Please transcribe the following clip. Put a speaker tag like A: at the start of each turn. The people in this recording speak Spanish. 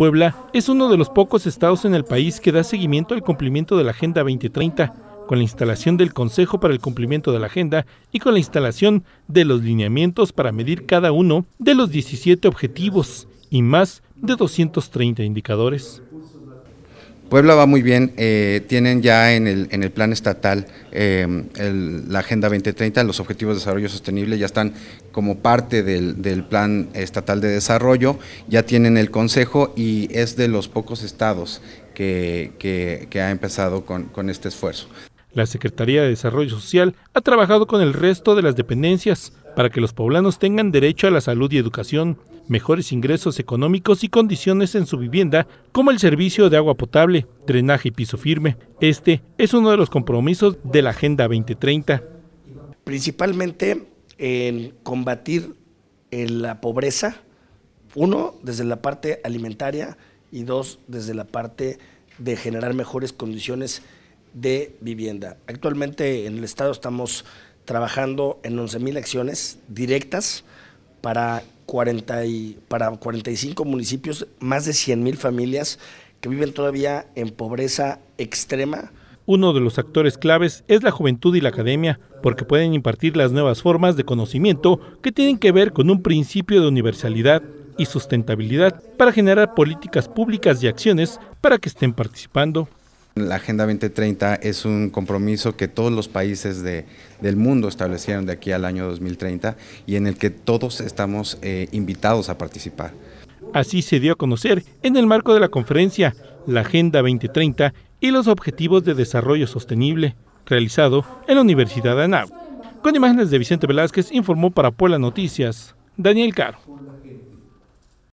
A: Puebla es uno de los pocos estados en el país que da seguimiento al cumplimiento de la Agenda 2030, con la instalación del Consejo para el Cumplimiento de la Agenda y con la instalación de los lineamientos para medir cada uno de los 17 objetivos y más de 230 indicadores.
B: Puebla va muy bien, eh, tienen ya en el, plan estatal eh, la Agenda 2030, los Objetivos de Desarrollo Sostenible ya están como parte del, Plan Estatal de Desarrollo, ya tienen el Consejo y es de los pocos estados que, ha empezado con, con este esfuerzo.
A: La Secretaría de Desarrollo Social ha trabajado con el resto de las dependencias para que los poblanos tengan derecho a la salud y educación mejores ingresos económicos y condiciones en su vivienda, como el servicio de agua potable, drenaje y piso firme. Este es uno de los compromisos de la Agenda 2030.
C: Principalmente en combatir eh, la pobreza, uno, desde la parte alimentaria y dos, desde la parte de generar mejores condiciones de vivienda. Actualmente en el Estado estamos trabajando en 11.000 acciones directas para 40 y, para 45 municipios, más de 100 mil familias que viven todavía en pobreza extrema.
A: Uno de los actores claves es la juventud y la academia, porque pueden impartir las nuevas formas de conocimiento que tienen que ver con un principio de universalidad y sustentabilidad para
B: generar políticas públicas y acciones para que estén participando. La Agenda 2030 es un compromiso que todos los países del mundo establecieron de aquí al año 2030 y en el que todos estamos eh, invitados a participar.
A: Así se dio a conocer en el marco de la conferencia La Agenda 2030 y los Objetivos de Desarrollo Sostenible, realizado en la Universidad de Anáhuac. Con imágenes de Vicente Velázquez informó para Puebla Noticias, Daniel Caro.